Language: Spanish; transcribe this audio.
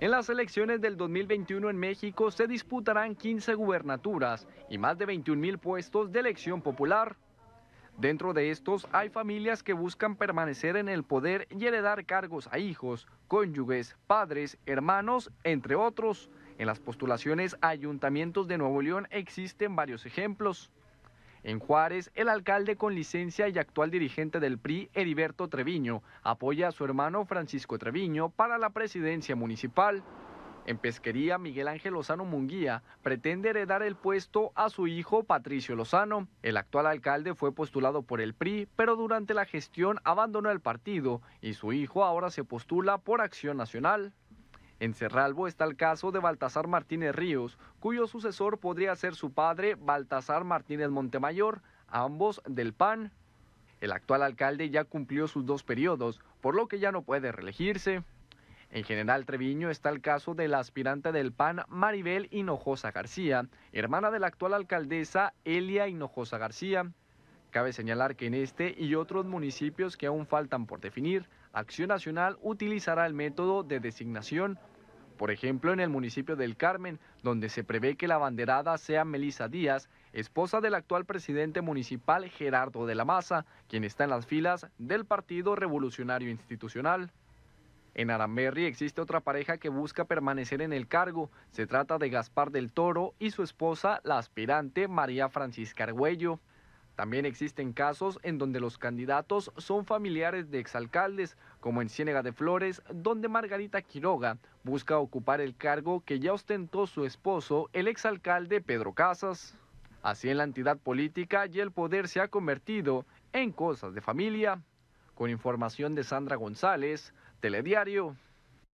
En las elecciones del 2021 en México se disputarán 15 gubernaturas y más de 21 mil puestos de elección popular. Dentro de estos hay familias que buscan permanecer en el poder y heredar cargos a hijos, cónyuges, padres, hermanos, entre otros. En las postulaciones a ayuntamientos de Nuevo León existen varios ejemplos. En Juárez, el alcalde con licencia y actual dirigente del PRI, Heriberto Treviño, apoya a su hermano Francisco Treviño para la presidencia municipal. En Pesquería, Miguel Ángel Lozano Munguía pretende heredar el puesto a su hijo Patricio Lozano. El actual alcalde fue postulado por el PRI, pero durante la gestión abandonó el partido y su hijo ahora se postula por Acción Nacional. En Cerralbo está el caso de Baltasar Martínez Ríos, cuyo sucesor podría ser su padre Baltasar Martínez Montemayor, ambos del PAN. El actual alcalde ya cumplió sus dos periodos, por lo que ya no puede reelegirse. En General Treviño está el caso de la aspirante del PAN Maribel Hinojosa García, hermana de la actual alcaldesa Elia Hinojosa García. Cabe señalar que en este y otros municipios que aún faltan por definir, Acción Nacional utilizará el método de designación por ejemplo en el municipio del Carmen, donde se prevé que la banderada sea Melisa Díaz, esposa del actual presidente municipal Gerardo de la Maza, quien está en las filas del Partido Revolucionario Institucional. En Aramberri existe otra pareja que busca permanecer en el cargo. Se trata de Gaspar del Toro y su esposa, la aspirante María Francisca Argüello. También existen casos en donde los candidatos son familiares de exalcaldes, como en Ciénega de Flores, donde Margarita Quiroga busca ocupar el cargo que ya ostentó su esposo, el exalcalde Pedro Casas. Así en la entidad política y el poder se ha convertido en cosas de familia. Con información de Sandra González, Telediario